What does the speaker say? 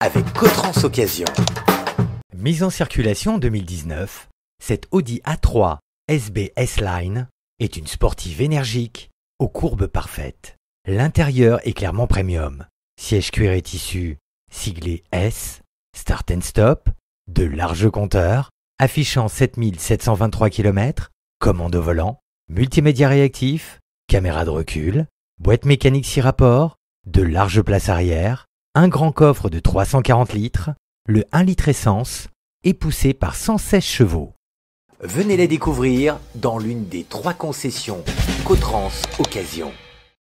avec Cotrans Occasion. Mise en circulation en 2019, cette Audi A3 SB S-Line est une sportive énergique aux courbes parfaites. L'intérieur est clairement premium. Siège cuir et tissu, siglé S, start and stop, de larges compteurs, affichant 7723 km, commande au volant, multimédia réactif, caméra de recul, boîte mécanique 6 rapports, de larges places arrière, un grand coffre de 340 litres, le 1 litre essence, est poussé par 116 chevaux. Venez les découvrir dans l'une des trois concessions Cotrans Occasion.